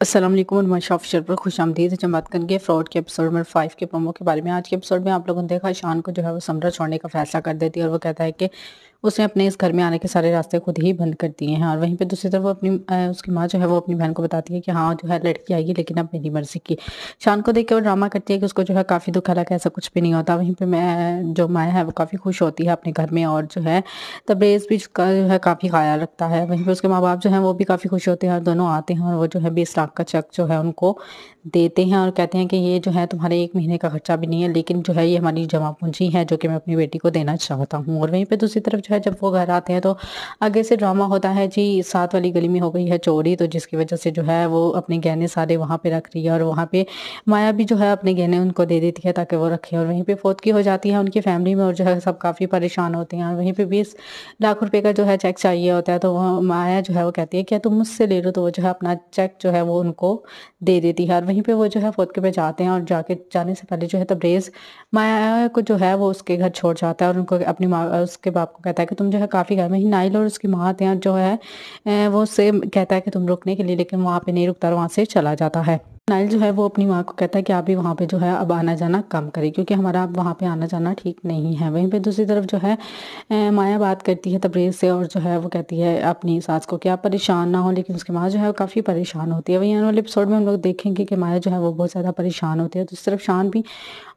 असलम नुमा ऑफिशर पर खुश आमदीद जब बात करेंगे फ्रॉड के एपिसोड नंबर फाइव के प्रोमो के बारे में आज के एपिसोड में आप लोगों ने देखा शान को जो है वो समरा छोड़ने का फैसला कर देती है और वो कहता है कि उसने अपने इस घर में आने के सारे रास्ते खुद ही बंद कर दिए हैं और वहीं पे दूसरी तरफ वो अपनी आ, उसकी माँ जो है वो अपनी बहन को बताती है कि हाँ जो है लड़की आएगी लेकिन अब मेरी मर्जी की शान को देख के वो ड्रामा करती है कि उसको जो है काफ़ी दुख लगा ऐसा कुछ भी नहीं होता वहीं पर मैं जो माया है वो काफ़ी खुश होती है अपने घर में और जो है तब्रेज़ भी उसका जो है काफ़ी ख्याल रखता है वहीं पर उसके माँ बाप जो है वो भी काफ़ी खुश होते हैं और दोनों आते हैं और वो जो है बीस लाख का चेक जो है उनको देते हैं और कहते हैं कि ये जो है तुम्हारे एक महीने का खर्चा भी नहीं है लेकिन जो है ये हमारी जमा पूंजी है जो कि मैं अपनी बेटी को देना चाहता हूँ और वहीं पर दूसरी तरफ जो है जब वो घर आते हैं तो आगे से ड्रामा होता है जी साथ वाली गली में हो गई है चोरी तो जिसकी वजह से जो है वो अपने गहने सारे वहाँ पे रख रही है और वहाँ पे माया भी जो है अपने गहने उनको दे देती है ताकि वो रखे और वहीं पर फोतकी हो जाती है उनकी फैमिली में और जो है सब काफ़ी परेशान होते हैं और वहीं पर बीस लाख रुपये का जो है चेक चाहिए होता है तो वो माया जो है वो कहती है क्या तुम मुझसे ले लो तो वो जो है अपना चेक जो है वो उनको दे देती है और वहीं पर वो जो है फोतके पे जाते हैं और जाके जाने से पहले जो है तबरेज माया को जो है वो उसके घर छोड़ जाता है और उनको अपनी माँ उसके बाप को कहता है कहता है कि तुम जो है काफ़ी गर्म ही नाइल और उसकी महात जो है वो सेम कहता है कि तुम रुकने के लिए लेकिन वहाँ पर नहीं रुकता वहाँ से चला जाता है नाइल जो है वो अपनी माँ को कहता है कि आप भी वहाँ पे जो है अब आना जाना कम करें क्योंकि हमारा अब वहाँ पे आना जाना ठीक नहीं है वहीं पे दूसरी तरफ जो है माया बात करती है तबरेज से और जो है वो कहती है अपनी सास को कि आप परेशान ना हो लेकिन उसकी माँ जो है वो काफ़ी परेशान होती है वहीं आने वाले एपिसोड में हम लोग देखेंगे कि माया जो है वो बहुत ज़्यादा परेशान होती है दूसरी तो तरफ शान भी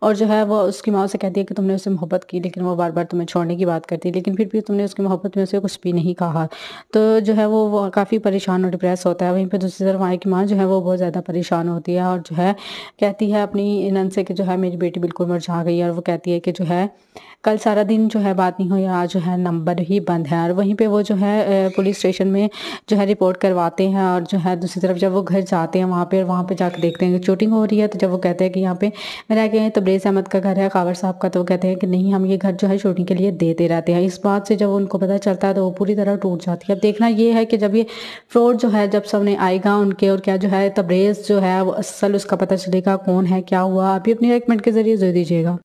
और जो है वो उसकी माँ से कहती है कि तुमने उससे मोहब्बत की लेकिन वो बार बार तुम्हें छोड़ने की बात करती है लेकिन फिर भी तुमने उसकी मोहब्बत में उसे कुछ भी नहीं कहा तो जो है वो काफ़ी परेशान और डिप्रेस होता है वहीं पर दूसरी तरफ माया की माँ जो है वो बहुत ज़्यादा परेशान होती होती है और जो है कहती है अपनी इनन से कि जो है मेरी बेटी बिल्कुल मुरझा गई है और वो कहती है कि जो है कल सारा दिन जो है बात नहीं हुई आज जो है नंबर ही बंद है और वहीं पे वो जो है पुलिस स्टेशन में जो है रिपोर्ट करवाते हैं और जो है दूसरी तरफ जब वो घर जाते हैं वहाँ पर वहाँ पर जाके देखते हैं कि चोटिंग हो रही है तो जब वो कहते हैं कि यहाँ पे मेरा कहें है तब्रेज़ तो अहमद का घर है कावर साहब का तो वो कहते हैं कि नहीं हम ये घर जो है शूटिंग के लिए देते रहते हैं इस बात से जब उनको पता चलता है तो वो पूरी तरह टूट जाती है अब देखना ये है कि जब ये फ्रॉड जो है जब सबने आएगा उनके और क्या जो है तब्रेज़ जो है असल उसका पता चलेगा कौन है क्या हुआ आप ही अपने एक मिनट के ज़रिए दे दीजिएगा